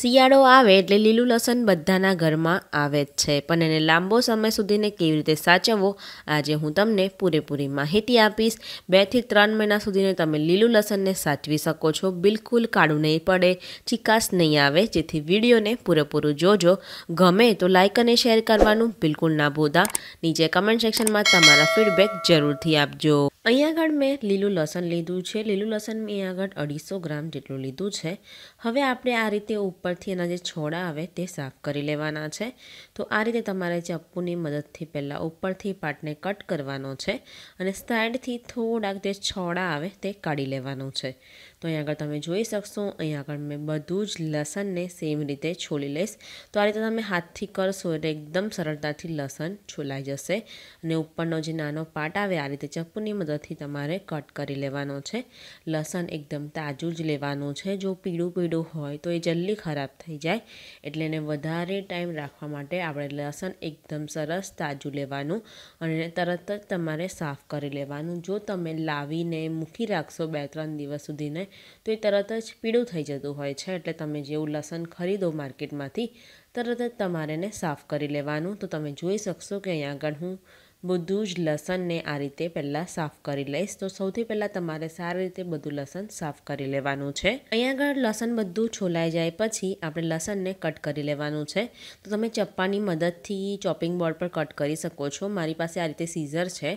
શિયાળો આવે એટલે લીલું લસણ બધાના ઘરમાં આવે જ છે પણ એને લાંબો સમય સુધીને કેવી રીતે સાચવવો આજે હું તમને પૂરેપૂરી માહિતી આપીશ બેથી ત્રણ મહિના સુધીને તમે લીલું લસણને સાચવી શકો છો બિલકુલ કાળું નહીં પડે ચિકાસ નહીં આવે જેથી વિડીયોને પૂરેપૂરું જોજો ગમે તો લાઇક અને શેર કરવાનું બિલકુલ ના ભૂલતા નીચે કમેન્ટ સેક્શનમાં તમારા ફીડબેક જરૂરથી આપજો અહીંયા આગળ મેં લીલું લસણ લીધું છે લીલું લસણ મેં અહીંયા આગળ અઢીસો ગ્રામ જેટલું લીધું છે હવે આપણે આ રીતે ઉપરથી એના જે છોડા આવે તે સાફ કરી લેવાના છે તો આ રીતે તમારે ચપ્પુની મદદથી પહેલાં ઉપરથી પાટને કટ કરવાનો છે અને સાઈડથી થોડાક જે છોડા આવે તે કાઢી લેવાનું છે તો અહીં આગળ તમે જોઈ શકશો અહીંયા આગળ મેં બધું જ લસણને સેમ રીતે છોલી લઈશ તો આ રીતે તમે હાથથી કરશો એટલે એકદમ સરળતાથી લસણ છોલાઈ જશે અને ઉપરનો જે નાનો પાટ આવે આ રીતે ચપ્પુની મદદ પાત્રથી તમારે કટ કરી લેવાનો છે લસણ એકદમ તાજું જ લેવાનું છે જો પીળું પીળું હોય તો એ જલ્દી ખરાબ થઈ જાય એટલે એને વધારે ટાઈમ રાખવા માટે આપણે લસણ એકદમ સરસ તાજું લેવાનું અને તરત જ તમારે સાફ કરી લેવાનું જો તમે લાવીને મૂકી રાખશો બે ત્રણ દિવસ સુધીને તો એ તરત જ પીળું થઈ જતું હોય છે એટલે તમે જેવું લસણ ખરીદો માર્કેટમાંથી તરત જ તમારે એને સાફ કરી લેવાનું તો તમે જોઈ શકશો કે અહીંયા આગળ હું બધું જ લસણને આ રીતે પહેલાં સાફ કરી લઈશ તો સૌથી પહેલાં તમારે સારી રીતે બધું લસણ સાફ કરી લેવાનું છે અહીંયા આગળ લસણ બધું છોલાઈ જાય પછી આપણે લસણને કટ કરી લેવાનું છે તો તમે ચપ્પાની મદદથી ચોપિંગ બોર્ડ પર કટ કરી શકો છો મારી પાસે આ રીતે સીઝર છે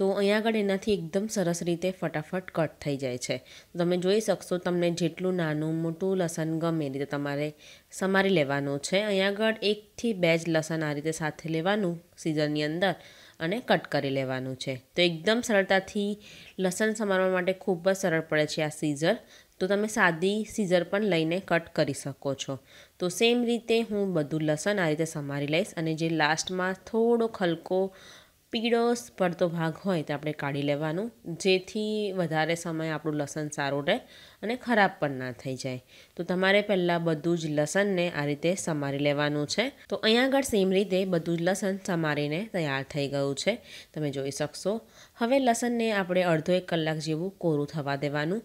તો અહીંયા આગળ એનાથી એકદમ સરસ રીતે ફટાફટ કટ થઈ જાય છે તમે જોઈ શકશો તમને જેટલું નાનું મોટું લસણ ગમે એ રીતે તમારે સમારી લેવાનું છે અહીંયા આગળ એકથી બે જ લસણ આ રીતે સાથે લેવાનું સીઝનની અંદર અને કટ કરી લેવાનું છે તો એકદમ સરળતાથી લસણ સમારવા માટે ખૂબ જ સરળ પડે છે આ સીઝર તો તમે સાદી સીઝર પણ લઈને કટ કરી શકો છો તો સેમ રીતે હું બધું લસણ આ રીતે સમારી લઈશ અને જે લાસ્ટમાં થોડો ખલકો પીળો પડતો ભાગ હોય તો આપણે કાઢી લેવાનું જેથી વધારે સમય આપણું લસણ સારું રહે અને ખરાબ પણ ના થઈ જાય તો તમારે પહેલાં બધું જ લસણને આ રીતે સમારી લેવાનું છે તો અહીંયા આગળ સેમ રીતે બધું જ લસણ સમારીને તૈયાર થઈ ગયું છે તમે જોઈ શકશો હવે લસણને આપણે અડધો એક કલાક જેવું કોરું થવા દેવાનું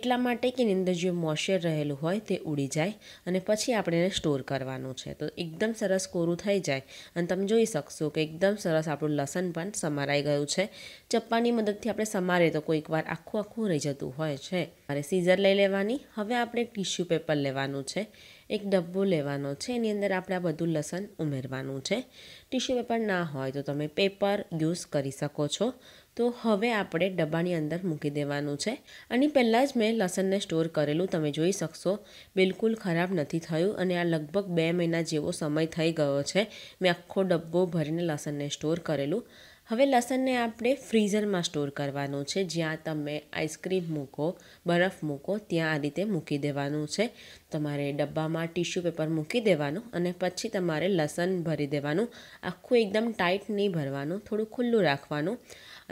એટલા માટે કે એની અંદર જે મોઇશ્ચર રહેલું હોય તે ઉડી જાય અને પછી આપણે એને સ્ટોર કરવાનું છે તો એકદમ સરસ કોરું થઈ જાય અને તમે જોઈ શકશો કે એકદમ સરસ આપણું લસણ મિશ્રણ પણ સમારાઈ ગયું છે ચપ્પાની મદદથી આપણે સમારીએ તો કોઈક વાર આખું આખું રહી જતું હોય છે મારે સીઝર લઈ લેવાની હવે આપણે ટિશ્યુ પેપર લેવાનું છે એક ડબ્બો લેવાનો છે એની અંદર આપણે આ બધું લસણ ઉમેરવાનું છે ટીશ્યુ પેપર ના હોય તો તમે પેપર યુઝ કરી શકો છો તો હવે આપણે ડબ્બાની અંદર મૂકી દેવાનું છે આની પહેલાં જ મેં લસણને સ્ટોર કરેલું તમે જોઈ શકશો બિલકુલ ખરાબ નથી થયું અને આ લગભગ બે મહિના જેવો સમય થઈ ગયો છે મેં આખો ડબ્બો ભરીને લસણને સ્ટોર કરેલું હવે લસણને આપણે ફ્રીઝરમાં સ્ટોર કરવાનું છે જ્યાં તમે આઈસક્રીમ મૂકો બરફ મૂકો ત્યાં આ રીતે મૂકી દેવાનું છે તમારે ડબ્બામાં ટીશ્યુ પેપર મૂકી દેવાનું અને પછી તમારે લસણ ભરી દેવાનું આખું એકદમ ટાઈટ નહીં ભરવાનું થોડું ખુલ્લું રાખવાનું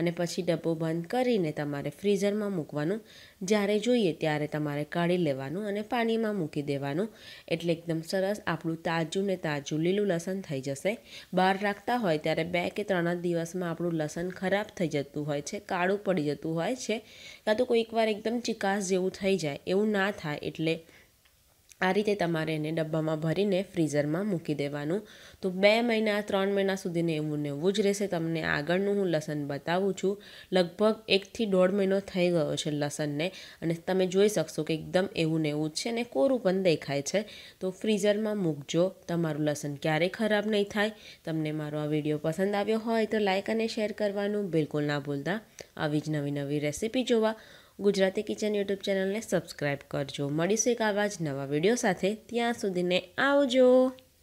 અને પછી ડબ્બો બંધ કરીને તમારે ફ્રીઝરમાં મૂકવાનું જ્યારે જોઈએ ત્યારે તમારે કાઢી લેવાનું અને પાણીમાં મૂકી દેવાનું એટલે એકદમ સરસ આપણું તાજું ને તાજું લીલું લસણ થઈ જશે બહાર રાખતા હોય ત્યારે બે કે ત્રણ જ દિવસમાં આપણું લસણ ખરાબ થઈ જતું હોય છે કાળું પડી જતું હોય છે કાં તો કોઈક વાર એકદમ ચિકાસ જેવું થઈ જાય એવું ના થાય એટલે આ રીતે તમારે એને ડબ્બામાં ભરીને ફ્રીઝરમાં મૂકી દેવાનું તો બે મહિના ત્રણ મહિના સુધીને એવું ને એવું જ રહેશે તમને આગળનું હું લસણ બતાવું છું લગભગ એકથી દોઢ મહિનો થઈ ગયો છે લસણને અને તમે જોઈ શકશો કે એકદમ એવું ને એવું જ છે અને કોરું પણ દેખાય છે તો ફ્રીઝરમાં મૂકજો તમારું લસણ ક્યારેય ખરાબ નહીં થાય તમને મારો આ વિડીયો પસંદ આવ્યો હોય તો લાઇક અને શેર કરવાનું બિલકુલ ના ભૂલતા આવી જ નવી નવી રેસીપી જોવા ગુજરાતી કિચન યુટ્યુબ ચેનલને સબસ્ક્રાઈબ કરજો મળીશું એક આવા જ નવા વિડીયો સાથે ત્યાં સુધીને આવજો